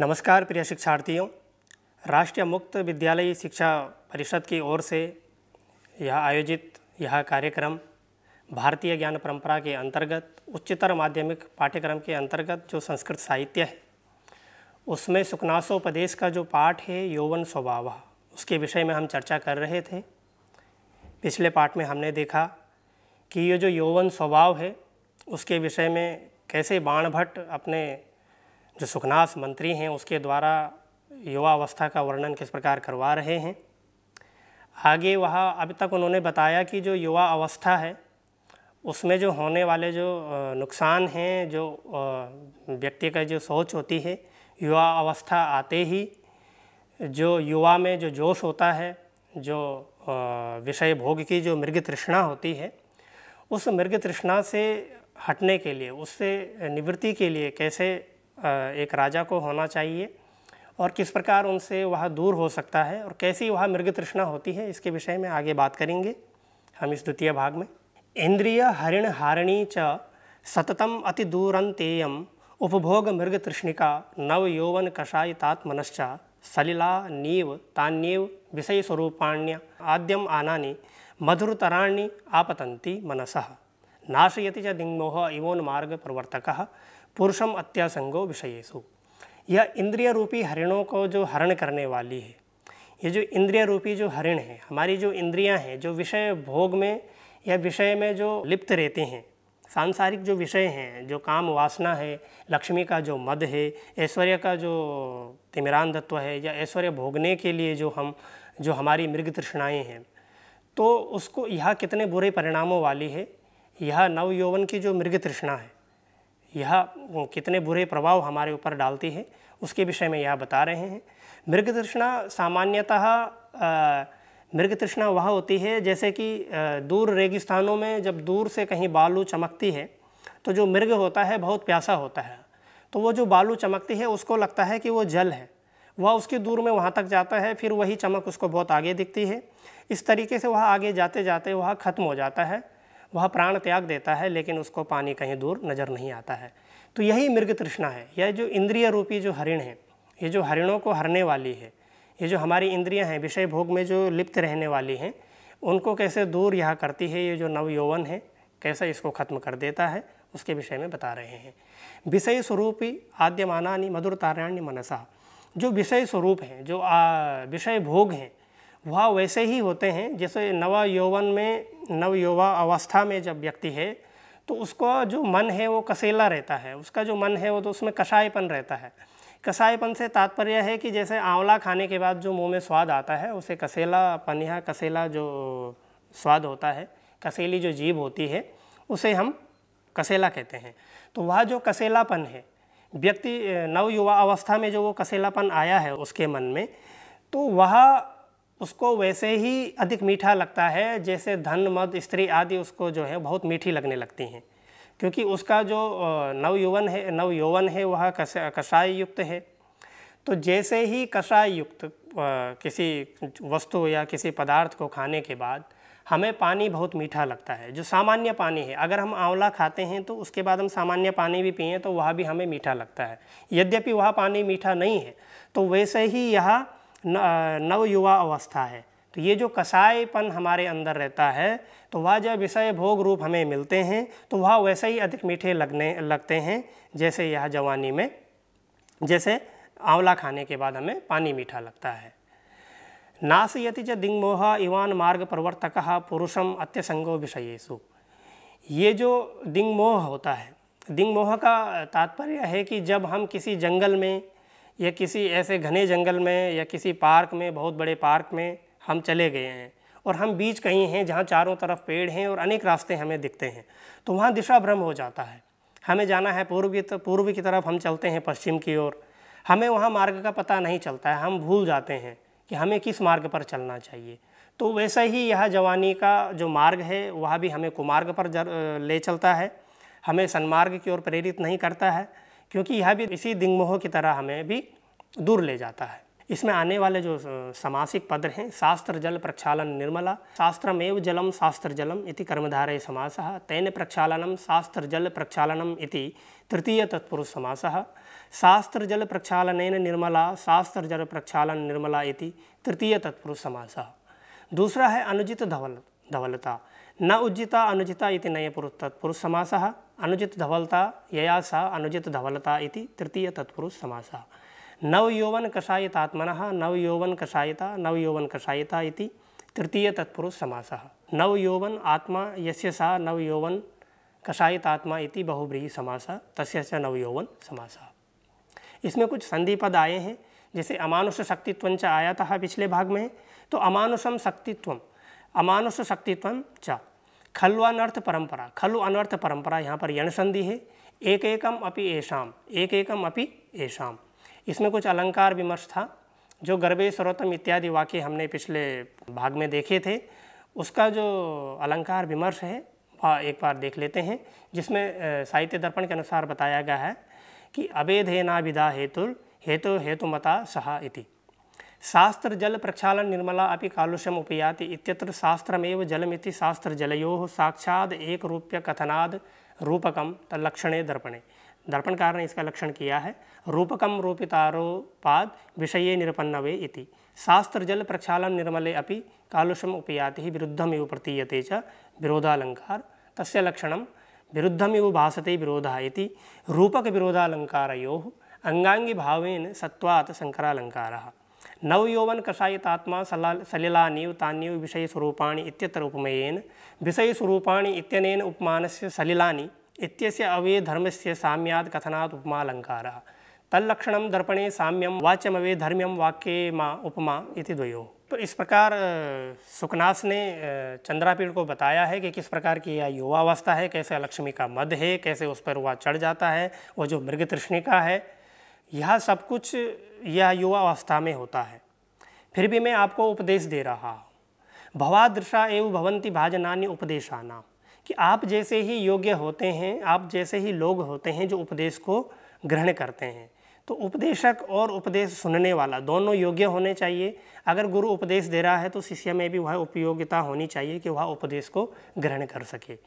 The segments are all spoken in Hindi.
नमस्कार प्रिय शिक्षार्थियों राष्ट्रीय मुक्त विद्यालय शिक्षा परिषद की ओर से यह आयोजित यह कार्यक्रम भारतीय ज्ञान परंपरा के अंतर्गत उच्चतर माध्यमिक पाठ्यक्रम के अंतर्गत जो संस्कृत साहित्य है उसमें सुकनासोपदेश का जो पाठ है यौवन स्वभाव उसके विषय में हम चर्चा कर रहे थे पिछले पाठ में हमने देखा कि ये जो यौवन स्वभाव है उसके विषय में कैसे बाणभट्ट अपने जो सुखनास मंत्री हैं उसके द्वारा युवा अवस्था का वर्णन किस प्रकार करवा रहे हैं आगे वहाँ अभी तक उन्होंने बताया कि जो युवा अवस्था है उसमें जो होने वाले जो नुकसान हैं जो व्यक्ति का जो सोच होती है युवा अवस्था आते ही जो युवा में जो जोश होता है जो विषय भोग की जो मृग तृष्णा होती है उस मृग तृष्णा से हटने के लिए उससे निवृत्ति के लिए कैसे एक राजा को होना चाहिए और किस प्रकार उनसे वह दूर हो सकता है और कैसी वह मृग तृष्णा होती है इसके विषय में आगे बात करेंगे हम इस द्वितीय भाग में इंद्रिय हरिण हारिणी च सततम अति दूरंतेयम उपभोग मृग तृष्णिका नव यौवन कषायतात्मनश्चा सलिला नीव तान्यव विषय स्वरूपाण्य आद्यम आना मधुरतराण्य आपतंती मनस नाशयति च मार्ग प्रवर्तक पुरुषम अत्यासंगो विषयेशु यह इंद्रिय रूपी हरिणों को जो हरण करने वाली है ये जो इंद्रिय रूपी जो हरिण है हमारी जो इंद्रियां हैं जो विषय भोग में या विषय में जो लिप्त रहते हैं सांसारिक जो विषय हैं जो काम वासना है लक्ष्मी का जो मद है ऐश्वर्य का जो तिमिरान तत्व है या ऐश्वर्य भोगने के लिए जो हम जो हमारी मृग तृष्णाएँ हैं तो उसको यह कितने बुरे परिणामों वाली है यह नव यौवन की जो मृग तृष्णा है यह कितने बुरे प्रभाव हमारे ऊपर डालती है उसके विषय में यह बता रहे हैं मृग तृष्णा सामान्यतः मृग तृष्णा वह होती है जैसे कि दूर रेगिस्तानों में जब दूर से कहीं बालू चमकती है तो जो मृग होता है बहुत प्यासा होता है तो वो जो बालू चमकती है उसको लगता है कि वो जल है वह उसके दूर में वहाँ तक जाता है फिर वही चमक उसको बहुत आगे दिखती है इस तरीके से वह आगे जाते जाते वह ख़त्म हो जाता है वह प्राण त्याग देता है लेकिन उसको पानी कहीं दूर नज़र नहीं आता है तो यही मृग तृष्णा है यह जो इंद्रिय रूपी जो हरिण है ये जो हरिणों को हरने वाली है ये जो हमारी इंद्रियां हैं विषय भोग में जो लिप्त रहने वाली हैं उनको कैसे दूर यह करती है ये जो नव यौवन है कैसे इसको खत्म कर देता है उसके विषय में बता रहे हैं विषय स्वरूपी आद्यमानी मधुर तारायण्य मनसा जो विषय स्वरूप हैं जो विषय भोग हैं वह वैसे ही होते हैं जैसे नवा यौवन में नवयुवा अवस्था में जब व्यक्ति है तो उसका जो मन है वो कसेला रहता है उसका जो मन है वो तो उसमें कषायपन रहता है कसाईपन से तात्पर्य है कि जैसे आंवला खाने के बाद जो मुंह में स्वाद आता है उसे कसेला पनिया कसेला जो स्वाद होता है कसेली जो जीभ होती है उसे हम कसेला कहते हैं तो वह जो कसेलापन है व्यक्ति नवयुवा अवस्था में जो वो कसेलापन आया है उसके मन में तो वह उसको वैसे ही अधिक मीठा लगता है जैसे धन मद स्त्री आदि उसको जो है बहुत मीठी लगने लगती हैं क्योंकि उसका जो नव यौवन है नव यौवन है वह कषाय युक्त है तो जैसे ही कषाय युक्त किसी वस्तु या किसी पदार्थ को खाने के बाद हमें पानी बहुत मीठा लगता है जो सामान्य पानी है अगर हम आंवला खाते हैं तो उसके बाद हम सामान्य पानी भी पिए तो वह भी हमें मीठा लगता है यद्यपि वह पानी मीठा नहीं है तो वैसे ही यह नवयुवा अवस्था है तो ये जो कसायपन हमारे अंदर रहता है तो वह जब विषय भोग रूप हमें मिलते हैं तो वह वैसे ही अधिक मीठे लगने लगते हैं जैसे यह जवानी में जैसे आंवला खाने के बाद हमें पानी मीठा लगता है यति च दिंगमोह इवान मार्ग प्रवर्तक पुरुषम अत्यसंगो विषयेशु ये जो दिंगमोह होता है दिंगमोह का तात्पर्य है कि जब हम किसी जंगल में या किसी ऐसे घने जंगल में या किसी पार्क में बहुत बड़े पार्क में हम चले गए हैं और हम बीच कहीं हैं जहाँ चारों तरफ पेड़ हैं और अनेक रास्ते हमें दिखते हैं तो वहाँ दिशा भ्रम हो जाता है हमें जाना है पूर्व की पूर्व की तरफ हम चलते हैं पश्चिम की ओर हमें वहाँ मार्ग का पता नहीं चलता है हम भूल जाते हैं कि हमें किस मार्ग पर चलना चाहिए तो वैसे ही यह जवानी का जो मार्ग है वह भी हमें कुमार्ग पर ले चलता है हमें सन्मार्ग की ओर प्रेरित नहीं करता है क्योंकि यह भी इसी दिंगमोह की तरह हमें भी दूर ले जाता है इसमें आने वाले जो समासिक पद हैं शास्त्र जल प्रक्षालन निर्मला शास्त्रमेव जलम शास्त्र जलम इति कर्मधारे समास तेन प्रक्षालनम शास्त्र जल प्रक्षालनम इति तृतीय तत्पुरुष समास शास्त्र जल प्रक्षालन निर्मला शास्त्र जल प्रक्षालन निर्मला इति तृतीय तत्पुरुष समास दूसरा है अनुजित धवल धवलता न उज्जिता अनुजिता इति नए पुरुष तत्पुरुष समास अनुचित धवलता ययासा अनुचित धवलता इति तृतीय तत्पुरुष समासः नवयौवन कषायतात्मन नवयौवन कषायता नवयौवन कषायता इति तृतीय तत्पुरुष समासः नवयौवन आत्मा यस्य सा नवयौवन कषायतात्मा इति बहुब्रीही तस्य च नवयौवन समास इसमें कुछ संधि पद आए हैं जैसे अमानुष शक्तित्व च आया था पिछले भाग में तो अमानुषम शक्तित्व अमानुष शक्तित्व च खलु अनर्थ परंपरा खलु अनर्थ परंपरा यहाँ पर यण संधि है एक एकम अपि एशाम एक एकम अपि एशाम इसमें कुछ अलंकार विमर्श था जो गर्भे सर्वोत्तम इत्यादि वाक्य हमने पिछले भाग में देखे थे उसका जो अलंकार विमर्श है वह एक बार देख लेते हैं जिसमें साहित्य दर्पण के अनुसार बताया गया है कि अवेधेनाभिधा हेतु हेतु हेतुमता सहा इति शास्त्रजल प्रक्षालन निर्मला अपि कालुष्यम उपयाति इत्यत्र शास्त्रमेव जलमिति शास्त्रजलयोः साक्षाद एक रूप्य कथनाद रूपकम तलक्षणे दर्पणे दर्पणकार ने इसका लक्षण किया है रूपकम पाद विषये निरपन्नवे इति शास्त्रजल प्रक्षालन निर्मले अपि कालुषम उपयाति इव प्रतीयते च विरोधालंकार तस्य लक्षणं इव भासते विरोधः इति अंगांगी भावेन सत्वात् शंकरालंकारः नवयौवन कषायितात्मा सला सलिलानीव तान्यव विषयस्वरूपाणि इत्यत्र उपमयेन विषयस्वरूपाणि इत्यनेन उपमानस्य सलिलानि इत्यस्य अवे धर्मस्य साम्याद् कथनात् उपमालङ्कारः तल्लक्षणं दर्पणे साम्यं वाच्यमवे धर्म्यम वाक्ये मा उपमा इति द्वयो तो इस प्रकार सुकनास ने चंद्रापीड को बताया है कि किस प्रकार की यह युवावस्था है कैसे लक्ष्मी का मध है कैसे उस पर वह चढ़ जाता है वह जो मृग तृष्णिका है यह सब कुछ यह युवा अवस्था में होता है फिर भी मैं आपको उपदेश दे रहा हूँ भवादृशा एवं भवंती भाजनानी उपदेशाना कि आप जैसे ही योग्य होते हैं आप जैसे ही लोग होते हैं जो उपदेश को ग्रहण करते हैं तो उपदेशक और उपदेश सुनने वाला दोनों योग्य होने चाहिए अगर गुरु उपदेश दे रहा है तो शिष्य में भी वह उपयोगिता होनी चाहिए कि वह उपदेश को ग्रहण कर सके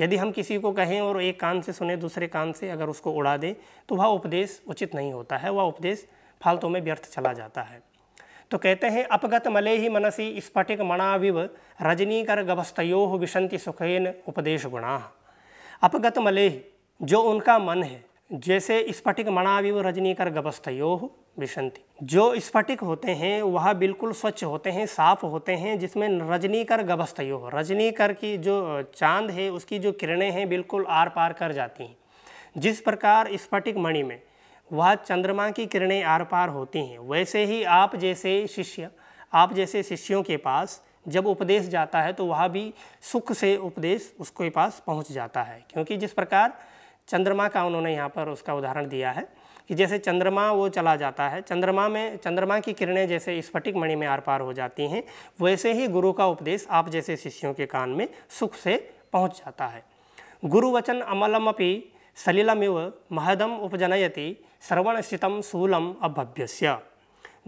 यदि हम किसी को कहें और एक कान से सुने दूसरे कान से अगर उसको उड़ा दें तो वह उपदेश उचित नहीं होता है वह उपदेश फालतू में व्यर्थ चला जाता है तो कहते हैं अपगत मले ही मनसी स्फटिक मणाविव रजनीकर गभस्तो विशंति सुखेन उपदेश गुणा अपगत मले जो उनका मन है जैसे स्फटिक मणाविव रजनीकर गभस्तो विशंति जो स्फटिक होते हैं वह बिल्कुल स्वच्छ होते हैं साफ होते हैं जिसमें रजनीकर गभस्तयो हो रजनीकर की जो चांद है उसकी जो किरणें हैं बिल्कुल आर पार कर जाती हैं जिस प्रकार स्फटिक मणि में वह चंद्रमा की किरणें आर पार होती हैं वैसे ही आप जैसे शिष्य आप जैसे शिष्यों के पास जब उपदेश जाता है तो वह भी सुख से उपदेश उसके पास पहुंच जाता है क्योंकि जिस प्रकार चंद्रमा का उन्होंने यहाँ पर उसका उदाहरण दिया है कि जैसे चंद्रमा वो चला जाता है चंद्रमा में चंद्रमा की किरणें जैसे स्फटिक मणि में आर पार हो जाती हैं वैसे ही गुरु का उपदेश आप जैसे शिष्यों के कान में सुख से पहुँच जाता है गुरुवचन अमलमपि सलिलमिव महदम उपजनयति स्थितम सूलम अभव्यस्य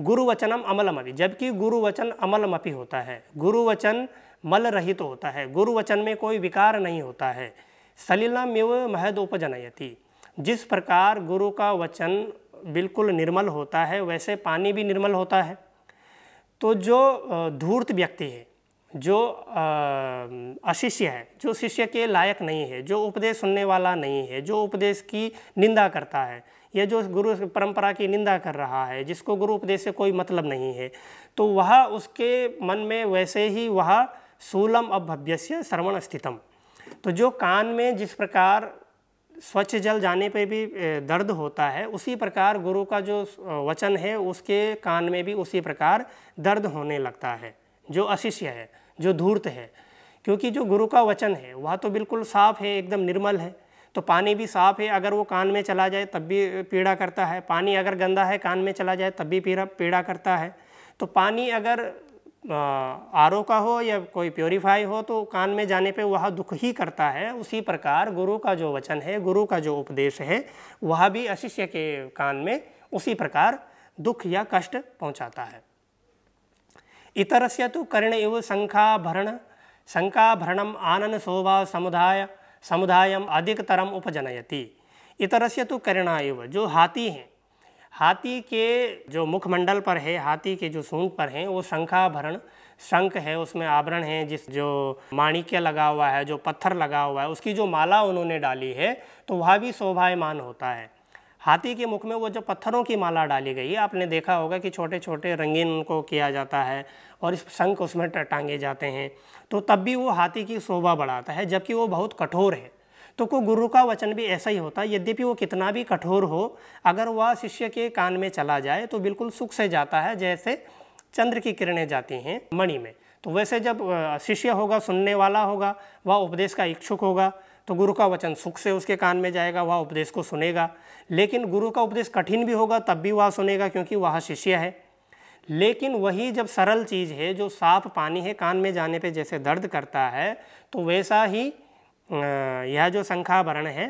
गुरुवचनम अमलमपि जबकि गुरुवचन अमलमपि होता है गुरुवचन मल रहित तो होता है गुरुवचन में कोई विकार नहीं होता है सलिलमिव महद उपजनयति जिस प्रकार गुरु का वचन बिल्कुल निर्मल होता है वैसे पानी भी निर्मल होता है तो जो धूर्त व्यक्ति है जो अशिष्य है जो शिष्य के लायक नहीं है जो उपदेश सुनने वाला नहीं है जो उपदेश की निंदा करता है या जो गुरु परंपरा की निंदा कर रहा है जिसको गुरु उपदेश से कोई मतलब नहीं है तो वह उसके मन में वैसे ही वह सूलम अभव्यस्य श्रवण स्थितम तो जो कान में जिस प्रकार स्वच्छ जल जाने पर भी दर्द होता है उसी प्रकार गुरु का जो वचन है उसके कान में भी उसी प्रकार दर्द होने लगता है जो अशिष्य है जो धूर्त है क्योंकि जो गुरु का वचन है वह तो बिल्कुल साफ़ है एकदम निर्मल है तो पानी भी साफ़ है अगर वो कान में चला जाए तब भी पीड़ा करता है पानी अगर गंदा है कान में चला जाए तब भी पीड़ा पीड़ा करता है तो पानी अगर आर का हो या कोई प्योरीफाई हो तो कान में जाने पे वह दुख ही करता है उसी प्रकार गुरु का जो वचन है गुरु का जो उपदेश है वह भी अशिष्य के कान में उसी प्रकार दुख या कष्ट पहुंचाता है इतर से तो कर्ण इव शंखा भरण शंखा भरणम आनन शोभा समुदाय समुदायम अधिकतरम उपजनयती इतर से तो कर्णा इव जो हाथी हैं हाथी के जो मुखमंडल पर है हाथी के जो सूंड पर हैं वो शंखाभरण शंख है उसमें आभरण है जिस जो माणिक्य लगा हुआ है जो पत्थर लगा हुआ है उसकी जो माला उन्होंने डाली है तो वह भी शोभायमान होता है हाथी के मुख में वो जो पत्थरों की माला डाली गई है आपने देखा होगा कि छोटे छोटे रंगीन उनको किया जाता है और इस शंख उसमें टांगे जाते हैं तो तब भी वो हाथी की शोभा बढ़ाता है जबकि वो बहुत कठोर है तो को गुरु का वचन भी ऐसा ही होता है यद्यपि वो कितना भी कठोर हो अगर वह शिष्य के कान में चला जाए तो बिल्कुल सुख से जाता है जैसे चंद्र की किरणें जाती हैं मणि में तो वैसे जब शिष्य होगा सुनने वाला होगा वह उपदेश का इच्छुक होगा तो गुरु का वचन सुख से उसके कान में जाएगा वह उपदेश को सुनेगा लेकिन गुरु का उपदेश कठिन भी होगा तब भी वह सुनेगा क्योंकि वह शिष्य है लेकिन वही जब सरल चीज़ है जो साफ पानी है कान में जाने पे जैसे दर्द करता है तो वैसा ही यह जो संख्याभरण है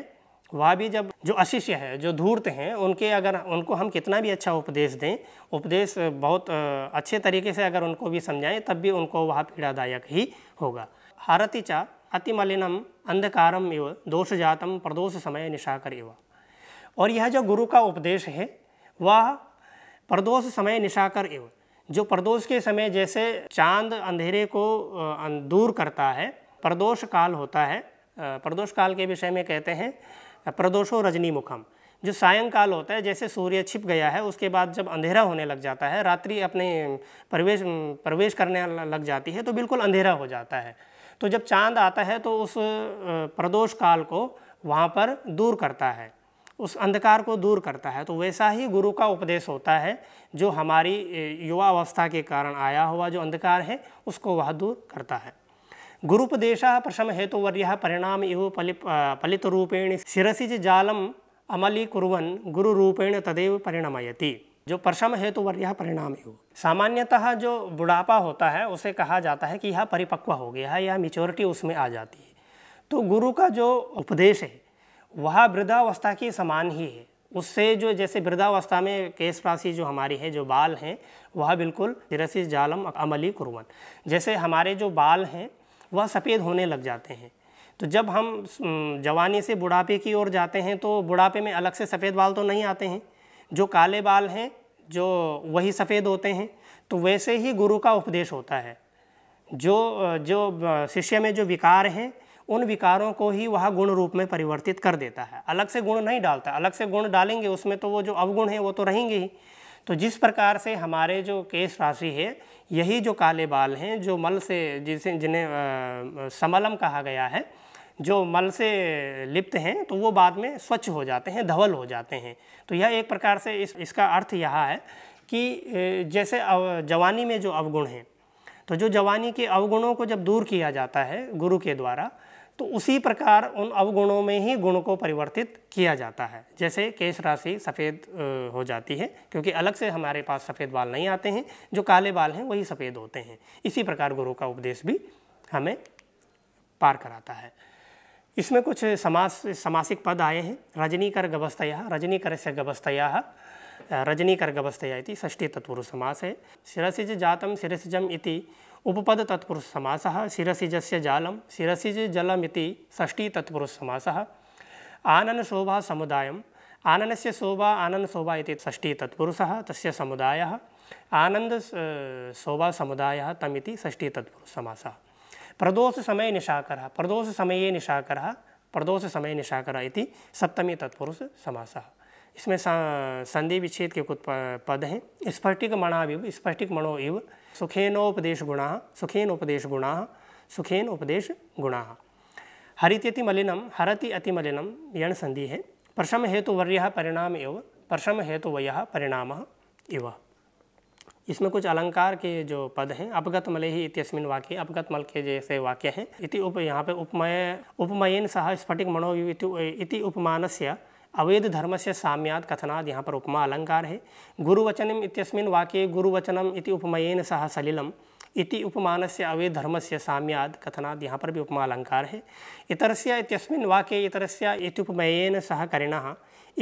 वह भी जब जो अशिष्य है जो धूर्त हैं उनके अगर उनको हम कितना भी अच्छा उपदेश दें उपदेश बहुत अच्छे तरीके से अगर उनको भी समझाएं तब भी उनको वह पीड़ादायक ही होगा हारति च अतिमलिनम अंधकारम इव दोष जातम प्रदोष समय निशाकर इव और यह जो गुरु का उपदेश है वह प्रदोष समय निशाकर इव जो प्रदोष के समय जैसे चांद अंधेरे को अं, दूर करता है प्रदोष काल होता है प्रदोष काल के विषय में कहते हैं प्रदोषो रजनी मुखम जो सायंकाल होता है जैसे सूर्य छिप गया है उसके बाद जब अंधेरा होने लग जाता है रात्रि अपने प्रवेश प्रवेश करने लग जाती है तो बिल्कुल अंधेरा हो जाता है तो जब चांद आता है तो उस प्रदोष काल को वहाँ पर दूर करता है उस अंधकार को दूर करता है तो वैसा ही गुरु का उपदेश होता है जो हमारी युवा अवस्था के कारण आया हुआ जो अंधकार है उसको वह दूर करता है गुरुपदेश प्रशम हेतुवर्य परिणाम इव पलि फलितरूपेण शिसीज जालम अमलीकुवन गुरुपेण गुरुरूपेण तदेव परिणमयति जो परशम हेतुवर्य परिणाम इव सामान्यतः जो बुढ़ापा होता है उसे कहा जाता है कि यह परिपक्व हो गया है यह मिच्योरिटी उसमें आ जाती है तो गुरु का जो उपदेश है वह वृद्धावस्था के समान ही है उससे जो जैसे वृद्धावस्था में केश राशि जो हमारी है जो बाल हैं वह बिल्कुल रसी जालम अमली कुरवन जैसे हमारे जो बाल हैं वह सफ़ेद होने लग जाते हैं तो जब हम जवानी से बुढ़ापे की ओर जाते हैं तो बुढ़ापे में अलग से सफ़ेद बाल तो नहीं आते हैं जो काले बाल हैं जो वही सफ़ेद होते हैं तो वैसे ही गुरु का उपदेश होता है जो जो शिष्य में जो विकार हैं उन विकारों को ही वह गुण रूप में परिवर्तित कर देता है अलग से गुण नहीं डालता अलग से गुण डालेंगे उसमें तो वो जो अवगुण हैं वो तो रहेंगे ही तो जिस प्रकार से हमारे जो केश राशि है यही जो काले बाल हैं जो मल से जिसे जिन्हें समलम कहा गया है जो मल से लिप्त हैं तो वो बाद में स्वच्छ हो जाते हैं धवल हो जाते हैं तो यह एक प्रकार से इस इसका अर्थ यह है कि जैसे जवानी में जो अवगुण हैं तो जो जवानी के अवगुणों को जब दूर किया जाता है गुरु के द्वारा तो उसी प्रकार उन अवगुणों में ही गुण को परिवर्तित किया जाता है जैसे केश राशि सफ़ेद हो जाती है क्योंकि अलग से हमारे पास सफ़ेद बाल नहीं आते हैं जो काले बाल हैं वही सफ़ेद होते हैं इसी प्रकार गुरु का उपदेश भी हमें पार कराता है इसमें कुछ समास समासिक पद आए हैं रजनीकर गभस्तया रजनीकर से गभस्तया रजनीकर इति षष्ठी तत्पुरुष समास है सिरसिज जातम सिरसिजम इति से शिरसिजस्य शिसीज शिरसिजे जलमिति तत्पुरुष समास आनन शोभा आनन्दशोभा शोभा षष्ठीतत्पुरुषः तस्य समुदायः आनन्द शोभासमुदायः तमिति समय प्रदोषसमये प्रदोष समय निशाक प्रदोष समय इति सप्तमी समास इसमें संधि विच्छेद के कुछ पद हैं स्फटिक इव स्फटिक मणो इव सुखेनोपदेश गुणा सुखेनोपदेश गुणा सुखेन उपदेश गुणा हरित्यति मलिनम हरति अति मलिनम यण संधि है परशम हेतु वर्य परिणाम एव परशम हेतु वय परिणाम इव इसमें कुछ अलंकार के जो पद हैं अपगत ही इत्यस्मिन वाक्य अपगत मल के जैसे वाक्य हैं इति उप यहाँ पे उपमय उपमयन सह स्फटिक मनोयुति इति उपमानस्य अवैध धर्म से साम्याद कथनाद यहाँ पर उपमा अलंकार है गुरुवचनम इतस्मिन वाक्य गुरुवचनम इति उपमयन सह सलिलम इति उपमान से अवैध धर्म से साम्याद कथनाद यहाँ पर भी उपमा अलंकार है इतरस्या इतस्मिन वाक्य इतरस्या इत्युपमयेन सह करिण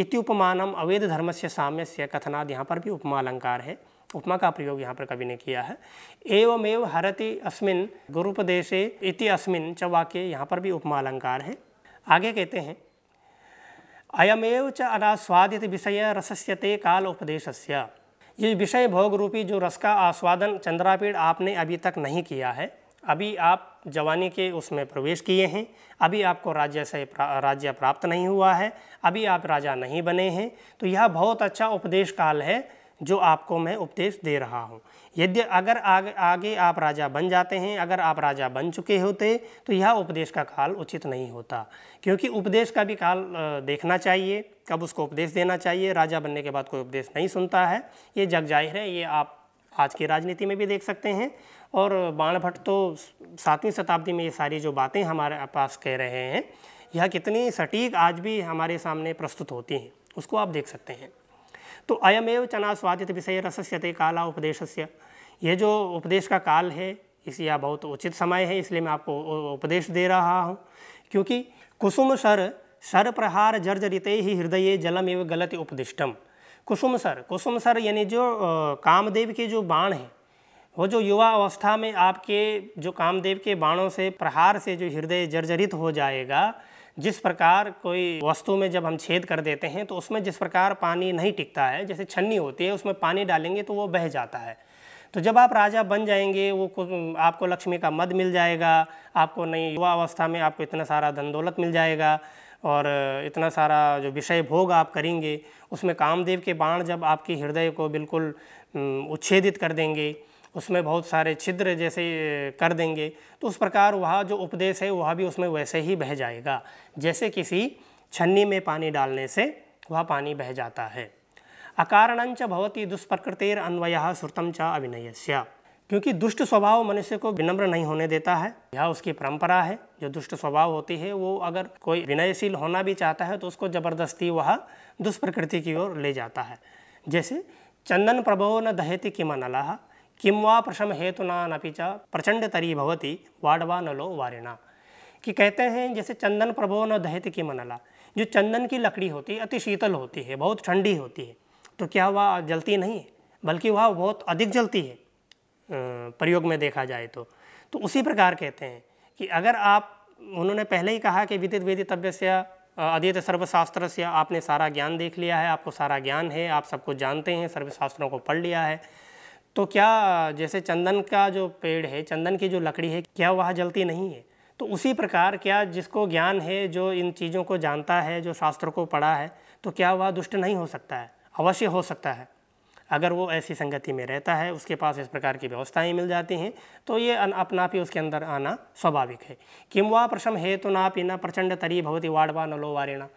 इत्युपमानम अवैध धर्म से साम्य से कथनाद यहाँ पर भी उपमा अलंकार है उपमा का प्रयोग यहाँ पर कवि ने किया है एवमेव हरति अस्मिन गुरुपदेशे इति अस्मिन च वाक्य यहाँ पर भी उपमा अलंकार है आगे कहते हैं अयमेव च अनास्वादित विषय काल कालोपदेशस्य ये विषय भोग रूपी जो रस का आस्वादन चंद्रापीढ़ आपने अभी तक नहीं किया है अभी आप जवानी के उसमें प्रवेश किए हैं अभी आपको राज्य से प्रा, राज्य प्राप्त नहीं हुआ है अभी आप राजा नहीं बने हैं तो यह बहुत अच्छा उपदेश काल है जो आपको मैं उपदेश दे रहा हूँ यदि अगर आगे आगे आप राजा बन जाते हैं अगर आप राजा बन चुके होते तो यह उपदेश का काल उचित नहीं होता क्योंकि उपदेश का भी काल देखना चाहिए कब उसको उपदेश देना चाहिए राजा बनने के बाद कोई उपदेश नहीं सुनता है ये जग जाहिर है ये आप आज की राजनीति में भी देख सकते हैं और बाण भट्ट तो सातवीं शताब्दी में ये सारी जो बातें हमारे पास कह रहे हैं यह कितनी सटीक आज भी हमारे सामने प्रस्तुत होती हैं उसको आप देख सकते हैं तो अयमेव चना स्वादित विषय रसस्यते काला उपदेश ये जो उपदेश का काल है इस यह बहुत उचित समय है इसलिए मैं आपको उपदेश दे रहा हूँ क्योंकि कुसुम सर सर प्रहार जर्जरित ही हृदय जलम एवं गलत उपदिष्टम कुसुम सर कुसुम सर यानी जो कामदेव के जो बाण हैं वो जो युवा अवस्था में आपके जो कामदेव के बाणों से प्रहार से जो हृदय जर्जरित हो जाएगा जिस प्रकार कोई वस्तु में जब हम छेद कर देते हैं तो उसमें जिस प्रकार पानी नहीं टिकता है जैसे छन्नी होती है उसमें पानी डालेंगे तो वो बह जाता है तो जब आप राजा बन जाएंगे वो आपको लक्ष्मी का मद मिल जाएगा आपको नई युवा अवस्था में आपको इतना सारा धन दौलत मिल जाएगा और इतना सारा जो विषय भोग आप करेंगे उसमें कामदेव के बाण जब आपके हृदय को बिल्कुल उच्छेदित कर देंगे उसमें बहुत सारे छिद्र जैसे कर देंगे तो उस प्रकार वह जो उपदेश है वह भी उसमें वैसे ही बह जाएगा जैसे किसी छन्नी में पानी डालने से वह पानी बह जाता है अकारणंच भवती दुष्प्रकृतिर अन्वय श्रुतम च अभिनय क्योंकि दुष्ट स्वभाव मनुष्य को विनम्र नहीं होने देता है यह उसकी परंपरा है जो दुष्ट स्वभाव होती है वो अगर कोई विनयशील होना भी चाहता है तो उसको जबरदस्ती वह दुष्प्रकृति की ओर ले जाता है जैसे चंदन प्रभो न दहेती किम नलह किम वा प्रशम हेतुना नपि च प्रचंड तरी भवती वाडवा नलो वारिणा कि कहते हैं जैसे चंदन प्रभो न दहित की मनला जो चंदन की लकड़ी होती है अति शीतल होती है बहुत ठंडी होती है तो क्या वह जलती नहीं बल्कि वह बहुत अधिक जलती है प्रयोग में देखा जाए तो तो उसी प्रकार कहते हैं कि अगर आप उन्होंने पहले ही कहा कि विदित वेदितव्य से अद्वित सर्वशास्त्र से आपने सारा ज्ञान देख लिया है आपको सारा ज्ञान है आप सबको जानते हैं सर्वशास्त्रों को पढ़ लिया है तो क्या जैसे चंदन का जो पेड़ है चंदन की जो लकड़ी है क्या वह जलती नहीं है तो उसी प्रकार क्या जिसको ज्ञान है जो इन चीज़ों को जानता है जो शास्त्र को पढ़ा है तो क्या वह दुष्ट नहीं हो सकता है अवश्य हो सकता है अगर वो ऐसी संगति में रहता है उसके पास इस प्रकार की व्यवस्थाएं मिल जाती हैं तो ये अपनाप ही उसके अंदर आना स्वाभाविक है किम वा प्रशम पीना प्रचंड तरी भवती वाड़वा नलो वारिणा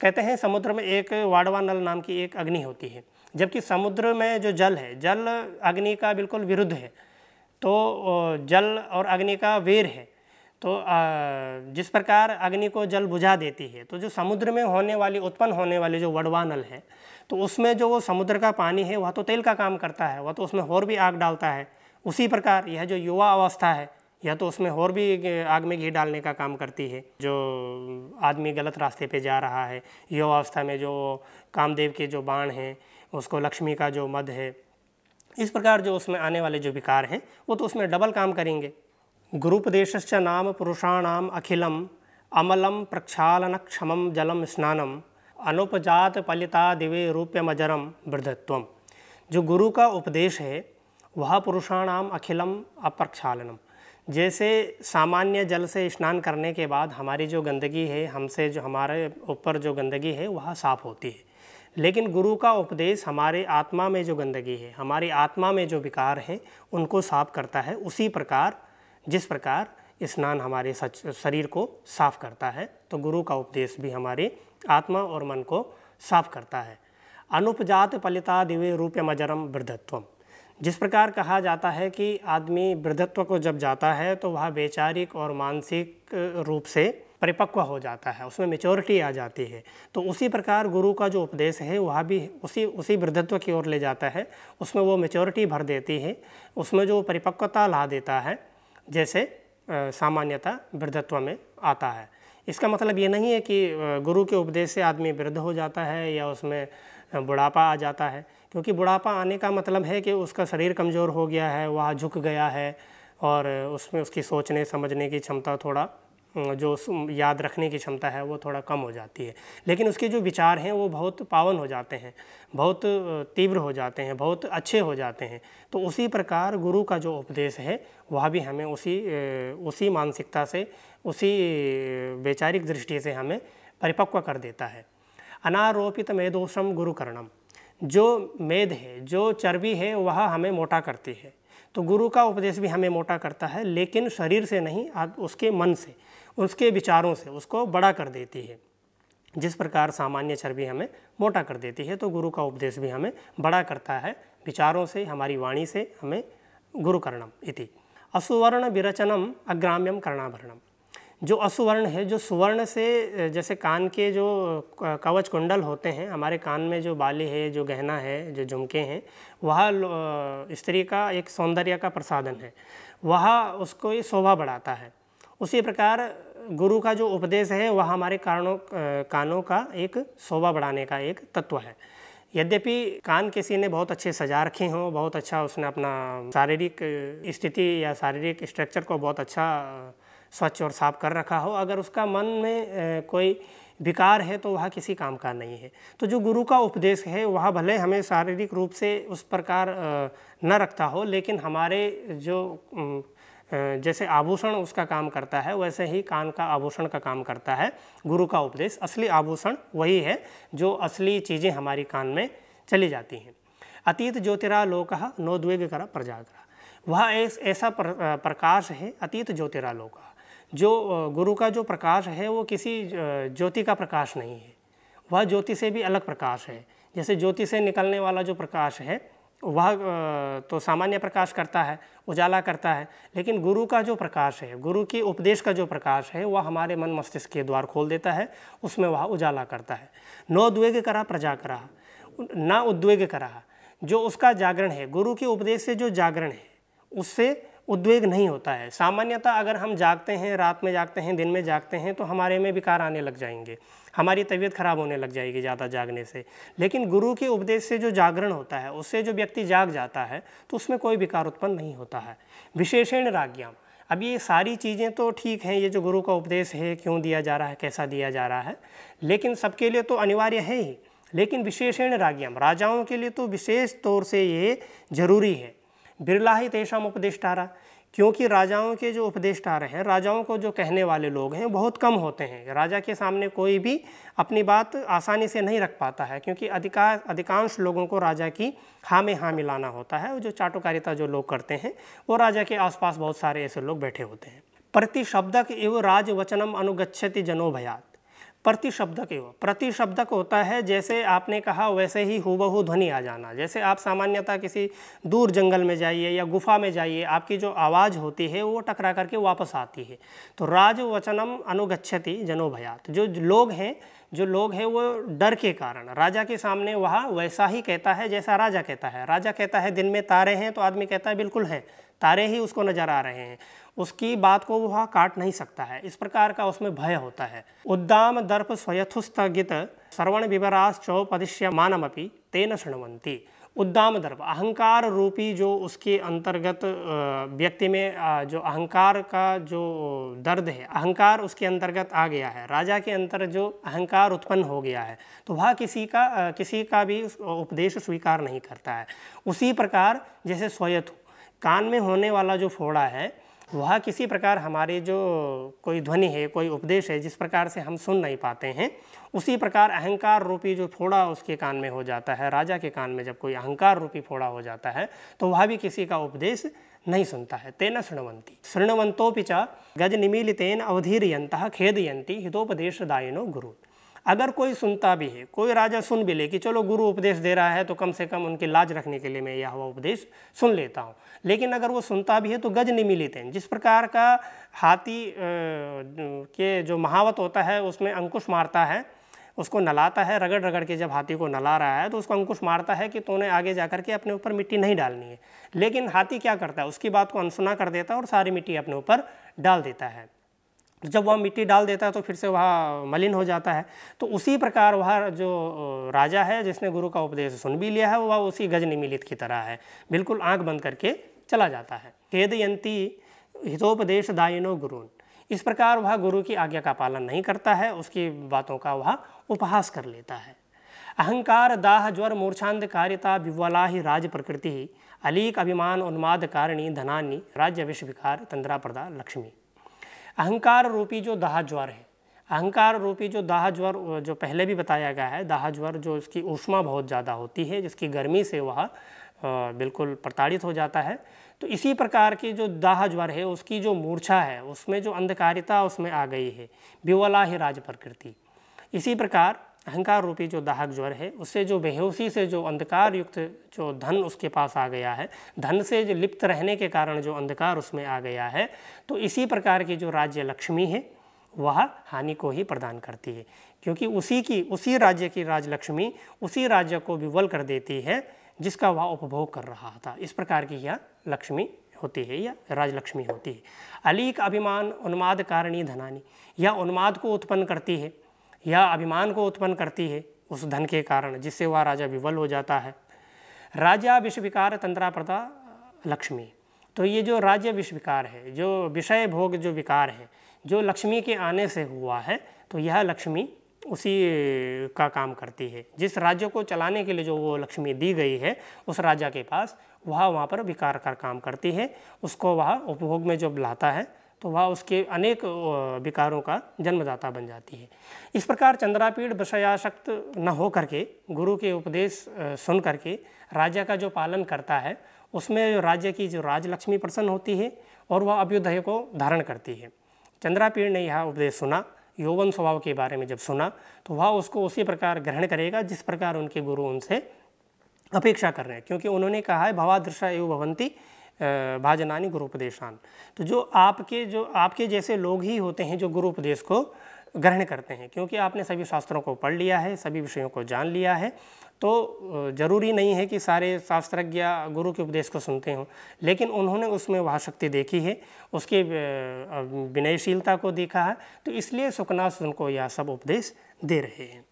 कहते हैं समुद्र में एक वाड़वा नल नाम की एक अग्नि होती है जबकि समुद्र में जो जल है जल अग्नि का बिल्कुल विरुद्ध है तो जल और अग्नि का वेर है तो जिस प्रकार अग्नि को जल बुझा देती है तो जो समुद्र में होने वाली उत्पन्न होने वाली जो नल है तो उसमें जो वो समुद्र का पानी है वह तो तेल का काम करता है वह तो उसमें और भी आग डालता है उसी प्रकार यह जो युवा अवस्था है यह तो उसमें और भी आग में घी डालने का काम करती है जो आदमी गलत रास्ते पे जा रहा है युवा अवस्था में जो कामदेव के जो बाण हैं उसको लक्ष्मी का जो मध है इस प्रकार जो उसमें आने वाले जो विकार हैं वो तो उसमें डबल काम करेंगे गुरुपदेश नाम पुरुषाणाम अखिलम अमलम प्रक्षालन क्षम जलम स्नानम अनुपजात पलिता दिवे रूप्य मजरम वृद्धत्व जो गुरु का उपदेश है वह पुरुषाणाम अखिलम अप्रक्षालनम जैसे सामान्य जल से स्नान करने के बाद हमारी जो गंदगी है हमसे जो हमारे ऊपर जो गंदगी है वह साफ होती है लेकिन गुरु का उपदेश हमारे आत्मा में जो गंदगी है हमारी आत्मा में जो विकार है उनको साफ करता है उसी प्रकार जिस प्रकार स्नान हमारे सच शरीर को साफ करता है तो गुरु का उपदेश भी हमारे आत्मा और मन को साफ करता है अनुपजात पलिता दिव्य रूप मजरम वृद्धत्व जिस प्रकार कहा जाता है कि आदमी वृद्धत्व को जब जाता है तो वह वैचारिक और मानसिक रूप से परिपक्व हो जाता है उसमें मेच्योरिटी आ जाती है तो उसी प्रकार गुरु का जो उपदेश है वह भी उसी उसी वृद्धत्व की ओर ले जाता है उसमें वो मेच्योरिटी भर देती है उसमें जो परिपक्वता ला देता है जैसे सामान्यतः वृद्धत्व में आता है इसका मतलब ये नहीं है कि गुरु के उपदेश से आदमी वृद्ध हो जाता है या उसमें बुढ़ापा आ जाता है क्योंकि बुढ़ापा आने का मतलब है कि उसका शरीर कमज़ोर हो गया है वह झुक गया है और उसमें उसकी सोचने समझने की क्षमता थोड़ा जो याद रखने की क्षमता है वो थोड़ा कम हो जाती है लेकिन उसके जो विचार हैं वो बहुत पावन हो जाते हैं बहुत तीव्र हो जाते हैं बहुत अच्छे हो जाते हैं तो उसी प्रकार गुरु का जो उपदेश है वह भी हमें उसी उसी मानसिकता से उसी वैचारिक दृष्टि से हमें परिपक्व कर देता है अनारोपित मेदोषम गुरुकर्णम जो मेद है जो चर्बी है वह हमें मोटा करती है तो गुरु का उपदेश भी हमें मोटा करता है लेकिन शरीर से नहीं उसके मन से उसके विचारों से उसको बड़ा कर देती है जिस प्रकार सामान्य चर्बी हमें मोटा कर देती है तो गुरु का उपदेश भी हमें बड़ा करता है विचारों से हमारी वाणी से हमें गुरुकर्णम इति असुवर्ण विरचनम अग्राम्यम कर्णाभरणम जो असुवर्ण है जो सुवर्ण से जैसे कान के जो कवच कुंडल होते हैं हमारे कान में जो बाली है जो गहना है जो झुमके हैं वह स्त्री का एक सौंदर्य का प्रसादन है वह उसको ये शोभा बढ़ाता है उसी प्रकार गुरु का जो उपदेश है वह हमारे कानों कानों का एक शोभा बढ़ाने का एक तत्व है यद्यपि कान किसी ने बहुत अच्छे सजा रखे हों बहुत अच्छा उसने अपना शारीरिक स्थिति या शारीरिक स्ट्रक्चर को बहुत अच्छा स्वच्छ और साफ कर रखा हो अगर उसका मन में कोई विकार है तो वह किसी काम का नहीं है तो जो गुरु का उपदेश है वह भले हमें शारीरिक रूप से उस प्रकार न रखता हो लेकिन हमारे जो जैसे आभूषण उसका काम करता है वैसे ही कान का आभूषण का काम करता है गुरु का उपदेश असली आभूषण वही है जो असली चीज़ें हमारी कान में चली जाती हैं अतीत ज्योतिरालोक नो करा प्रजागरा वह ऐसा प्रकाश है अतीत ज्योतिरालोक जो गुरु का जो प्रकाश है वो किसी ज्योति का प्रकाश नहीं है वह ज्योति से भी अलग प्रकाश है जैसे ज्योति से निकलने वाला जो प्रकाश है वह तो सामान्य प्रकाश करता है उजाला करता है लेकिन गुरु का जो प्रकाश है गुरु के उपदेश का जो प्रकाश है वह हमारे मन मस्तिष्क के द्वार खोल देता है उसमें वह उजाला करता है उद्वेग करा प्रजा करा ना उद्वेग करा जो उसका जागरण है गुरु के उपदेश से जो जागरण है उससे उद्वेग नहीं होता है सामान्यतः अगर हम जागते हैं रात में जागते हैं दिन में जागते हैं तो हमारे में विकार आने लग जाएंगे हमारी तबीयत खराब होने लग जाएगी ज़्यादा जागने से लेकिन गुरु के उपदेश से जो जागरण होता है उससे जो व्यक्ति जाग जाता है तो उसमें कोई विकार उत्पन्न नहीं होता है विशेषण राग्याम अब ये सारी चीज़ें तो ठीक हैं ये जो गुरु का उपदेश है क्यों दिया जा रहा है कैसा दिया जा रहा है लेकिन सबके लिए तो अनिवार्य है ही लेकिन विशेषण राग्याम राजाओं के लिए तो विशेष तौर से ये जरूरी है बिरला ही तेषाम उपदेष्टारा क्योंकि राजाओं के जो उपदेष्टार हैं राजाओं को जो कहने वाले लोग हैं बहुत कम होते हैं राजा के सामने कोई भी अपनी बात आसानी से नहीं रख पाता है क्योंकि अधिकार अधिकांश लोगों को राजा की हाँ में हाँ मिलाना होता है और जो चाटुकारिता जो लोग करते हैं वो राजा के आसपास बहुत सारे ऐसे लोग बैठे होते हैं प्रतिशब्दक एवं राजवचनम अनुगछति जनो भयात प्रतिशब्दक एवं प्रतिशब्दक होता है जैसे आपने कहा वैसे ही बहु ध्वनि आ जाना जैसे आप सामान्यतः किसी दूर जंगल में जाइए या गुफा में जाइए आपकी जो आवाज़ होती है वो टकरा करके वापस आती है तो राजवचनम अनुगछति जनो भयात जो लोग हैं जो लोग हैं वो डर के कारण राजा के सामने वह वैसा ही कहता है जैसा राजा कहता है राजा कहता है दिन में तारे हैं तो आदमी कहता है बिल्कुल हैं तारे ही उसको नज़र आ रहे हैं उसकी बात को वह काट नहीं सकता है इस प्रकार का उसमें भय होता है उद्दाम दर्प स्वयथुस्थगित श्रवण चौपदिश्य मानमपि तेन शृणवंती उद्दाम दर्प अहंकार रूपी जो उसके अंतर्गत व्यक्ति में जो अहंकार का जो दर्द है अहंकार उसके अंतर्गत आ गया है राजा के अंतर जो अहंकार उत्पन्न हो गया है तो वह किसी का किसी का भी उपदेश स्वीकार नहीं करता है उसी प्रकार जैसे स्वयत कान में होने वाला जो फोड़ा है वह किसी प्रकार हमारे जो कोई ध्वनि है कोई उपदेश है जिस प्रकार से हम सुन नहीं पाते हैं उसी प्रकार अहंकार रूपी जो फोड़ा उसके कान में हो जाता है राजा के कान में जब कोई अहंकार रूपी फोड़ा हो जाता है तो वह भी किसी का उपदेश नहीं सुनता है तेना शृणवंती शृणवंतोपिचा गज निमीलितेन अवधीयंत खेदयंती हितोपदेशदायिनो गुरु अगर कोई सुनता भी है कोई राजा सुन भी ले कि चलो गुरु उपदेश दे रहा है तो कम से कम उनकी लाज रखने के लिए मैं यह हुआ उपदेश सुन लेता हूँ लेकिन अगर वो सुनता भी है तो गज नहीं मिली तेन जिस प्रकार का हाथी के जो महावत होता है उसमें अंकुश मारता है उसको नलाता है रगड़ रगड़ के जब हाथी को नला रहा है तो उसको अंकुश मारता है कि तूने आगे जा के अपने ऊपर मिट्टी नहीं डालनी है लेकिन हाथी क्या करता है उसकी बात को अनसुना कर देता है और सारी मिट्टी अपने ऊपर डाल देता है जब वह मिट्टी डाल देता है तो फिर से वह मलिन हो जाता है तो उसी प्रकार वह जो राजा है जिसने गुरु का उपदेश सुन भी लिया है वह उसी गज निमिलित की तरह है बिल्कुल आंख बंद करके चला जाता है खेदयंती हितोपदेश दायनो गुरु इस प्रकार वह गुरु की आज्ञा का पालन नहीं करता है उसकी बातों का वह उपहास कर लेता है अहंकार दाह ज्वर मूर्छांधकारिता कारिता विवला ही राज प्रकृति अलीक अभिमान उन्माद कारिणी धनानी राज्य विश्वविकार तंद्रा प्रदा लक्ष्मी अहंकार रूपी जो दाह ज्वर है अहंकार रूपी जो दाह ज्वर जो पहले भी बताया गया है दाह ज्वर जो उसकी ऊष्मा बहुत ज़्यादा होती है जिसकी गर्मी से वह बिल्कुल प्रताड़ित हो जाता है तो इसी प्रकार की जो दाह ज्वर है उसकी जो मूर्छा है उसमें जो अंधकारिता उसमें आ गई है विवला ही राज प्रकृति इसी प्रकार अहंकार रूपी जो दाहक ज्वर है उससे जो बेहोशी से जो अंधकार युक्त जो धन उसके पास आ गया है धन से जो लिप्त रहने के कारण जो अंधकार उसमें आ गया है तो इसी प्रकार की जो राज्य लक्ष्मी है वह हानि को ही प्रदान करती है क्योंकि उसी की उसी राज्य की राजलक्ष्मी उसी राज्य को विवल कर देती है जिसका वह उपभोग कर रहा था इस प्रकार की यह लक्ष्मी होती है या राजलक्ष्मी होती है अलीक अभिमान उन्माद कारणी धनानी यह उन्माद को उत्पन्न करती है या अभिमान को उत्पन्न करती है उस धन के कारण जिससे वह राजा विवल हो जाता है राजा विश्वविकार तंत्राप्रदा लक्ष्मी तो ये जो राज्य विश्वविकार है जो विषय भोग जो विकार है जो लक्ष्मी के आने से हुआ है तो यह लक्ष्मी उसी का काम करती है जिस राज्य को चलाने के लिए जो वो लक्ष्मी दी गई है उस राजा के पास वह वहाँ पर विकार का काम करती है उसको वह उपभोग में जो लाता है तो वह उसके अनेक विकारों का जन्मदाता बन जाती है इस प्रकार चंद्रापीढ़ विषयाशक्त न हो करके गुरु के उपदेश सुन करके राज्य का जो पालन करता है उसमें राज्य की जो राजलक्ष्मी प्रसन्न होती है और वह अभ्युदय को धारण करती है चंद्रापीढ़ ने यह उपदेश सुना यौवन स्वभाव के बारे में जब सुना तो वह उसको उसी प्रकार ग्रहण करेगा जिस प्रकार उनके गुरु उनसे अपेक्षा कर रहे हैं क्योंकि उन्होंने कहा है भवादृशा एवं भवंती भाजनानी गुरुपदेशान तो जो आपके जो आपके जैसे लोग ही होते हैं जो गुरु उपदेश को ग्रहण करते हैं क्योंकि आपने सभी शास्त्रों को पढ़ लिया है सभी विषयों को जान लिया है तो ज़रूरी नहीं है कि सारे शास्त्रज्ञ गुरु के उपदेश को सुनते हों लेकिन उन्होंने उसमें वह शक्ति देखी है उसकी विनयशीलता को देखा है तो इसलिए सुखनाथ उनको यह सब उपदेश दे रहे हैं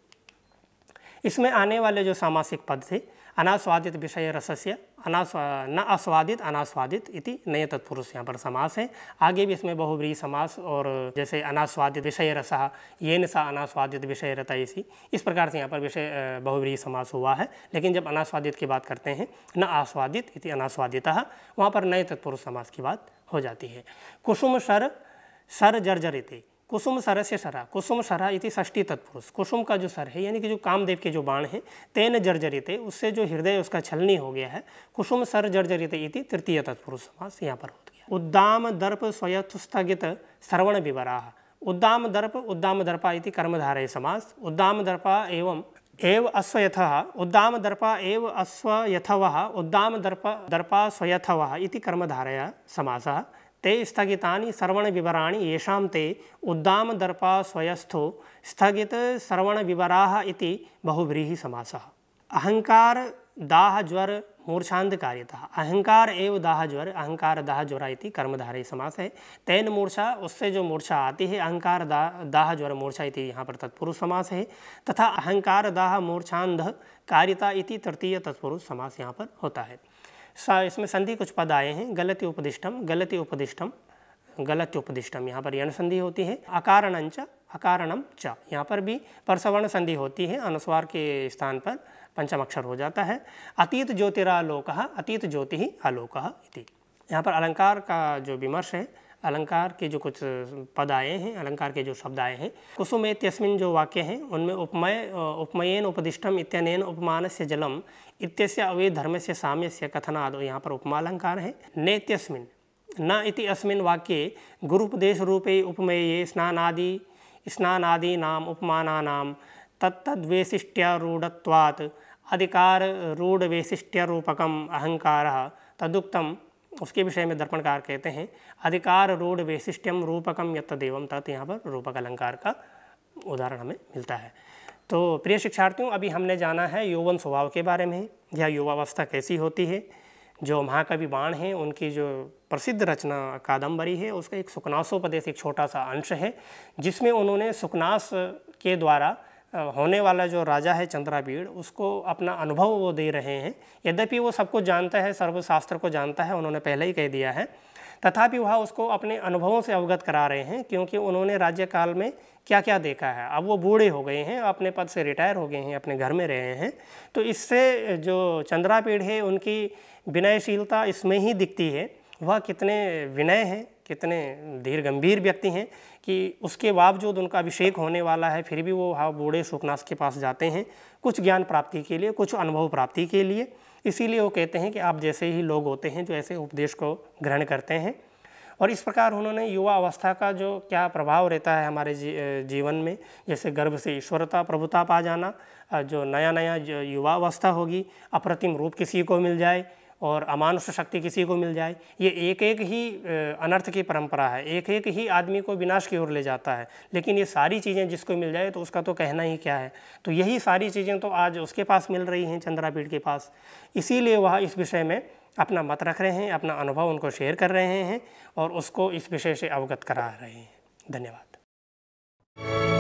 इसमें आने वाले जो सामासिक पद थे अनास्वादित विषय रसस्य अनास्वा न आस्वादित अनास्वादित इति नए तत्पुरुष यहाँ पर समास है आगे भी इसमें बहुव्रीय समास और जैसे अनास्वादित विषय ये येन सा अनास्वादित विषय रता इसी इस प्रकार से यहाँ पर विषय बहुव्रीह समास हुआ है लेकिन जब अनास्वादित की बात करते हैं न आस्वादित इति अनास्वादित वहाँ पर नए तत्पुरुष समास की बात हो जाती है कुसुम सर सर जर्जरित कुसुम सर से सरा कुसुम सरा इति षष्टी तत्पुरुष कुसुम का जो सर है यानी कि जो कामदेव के जो बाण है तेन जर्जरिते उससे जो हृदय उसका छलनी हो गया है कुसुम सर जर्जरित इति तृतीय तत्पुरुष समास यहाँ पर हो गया उद्दाम दर्प स्वयस्थगित श्रवण विवराह उद्दाम दर्प उद्दाम दर्पा इति कर्मधारय समास उद्दाम दर्पा एवं एव अश्वयथ उद्दाम दर्पा एव अश्वयथव उद्दाम दर्प दर्पा स्वयथव इति कर्मधारय समासः ते स्थगिता सर्वण विवरा ये ते उद्दामदर्पास्वयस्थो स्थगितसर्वणविवराः स्थगित सर्वण विवरा बहुव्रीहि मूर्छान्तकार्यता अहंकार एव दाहज्वर अहंकार दाह इति कर्मधारय समास है तेन मूर्छा उससे जो मूर्छा आती है अहंकार दा ज्वर मूर्छा इति यहाँ पर तत्पुरुष समास है तथा अहंकार दाह मूर्छांध कार्यता इति तृतीय तत्पुरुष समास यहाँ पर होता है इसमें संधि कुछ पद आए हैं गलत उपदिष्टम गलती उपदिष्टम गलत उपदिष्टम यहाँ पर यण संधि होती है अकारण च अकारणम च यहाँ पर भी परसवर्ण संधि होती है अनुस्वार के स्थान पर पंचम अक्षर हो जाता है अतीत ज्योतिरालोक अतीत ज्योति आलोक यहाँ पर अलंकार का जो विमर्श है अलंकार के जो कुछ पद आए हैं अलंकार के जो शब्द आए हैं कुसुम तस्मिन जो वाक्य हैं उनमें उपमय उपमयन उपदिष्टम इत्यनेन उपमान से जलम इत्यस्य अवे धर्म से साम्य से कथनाद यहाँ पर उपमा अलंकार है नेत्यस्मिन न इति अस्मिन वाक्य गुरुपदेश रूपे उपमये स्नानादि स्नानादि नाम उपमानानाम तत्तद्वैशिष्ट्यारूढ़वात् अधिकार रूढ़ वैशिष्ट्यरूपकम अहंकार तदुक्तम उसके विषय में दर्पणकार कहते हैं अधिकार रोड वैशिष्ट्यम रूपकम यत्त देवम तत् यहाँ पर रूपक अलंकार का उदाहरण हमें मिलता है तो प्रिय शिक्षार्थियों अभी हमने जाना है यौवन स्वभाव के बारे में यह युवावस्था कैसी होती है जो महाकवि बाण हैं उनकी जो प्रसिद्ध रचना कादम्बरी है उसका एक सुकनासोपदेश एक छोटा सा अंश है जिसमें उन्होंने सुकनास के द्वारा होने वाला जो राजा है चंद्राबीड़ उसको अपना अनुभव वो दे रहे हैं यद्यपि वो सबको जानता है सर्वशास्त्र को जानता है उन्होंने पहले ही कह दिया है तथापि वह उसको अपने अनुभवों से अवगत करा रहे हैं क्योंकि उन्होंने राज्यकाल में क्या क्या देखा है अब वो बूढ़े हो गए हैं अपने पद से रिटायर हो गए हैं अपने घर में रहे हैं तो इससे जो चंद्रापीढ़ है उनकी विनयशीलता इसमें ही दिखती है वह कितने विनय हैं कितने धीर गंभीर व्यक्ति हैं कि उसके बावजूद उनका अभिषेक होने वाला है फिर भी वो हाँ बूढ़े सुखनाश के पास जाते हैं कुछ ज्ञान प्राप्ति के लिए कुछ अनुभव प्राप्ति के लिए इसीलिए वो कहते हैं कि आप जैसे ही लोग होते हैं जो ऐसे उपदेश को ग्रहण करते हैं और इस प्रकार उन्होंने युवा अवस्था का जो क्या प्रभाव रहता है हमारे जी, जीवन में जैसे गर्भ से ईश्वरता प्रभुता पा जाना जो नया नया युवा अवस्था होगी अप्रतिम रूप किसी को मिल जाए और अमानुष शक्ति किसी को मिल जाए ये एक एक ही अनर्थ की परंपरा है एक एक ही आदमी को विनाश की ओर ले जाता है लेकिन ये सारी चीज़ें जिसको मिल जाए तो उसका तो कहना ही क्या है तो यही सारी चीज़ें तो आज उसके पास मिल रही हैं चंद्रापीठ के पास इसीलिए वह इस विषय में अपना मत रख रहे हैं अपना अनुभव उनको शेयर कर रहे हैं और उसको इस विषय से अवगत करा रहे हैं धन्यवाद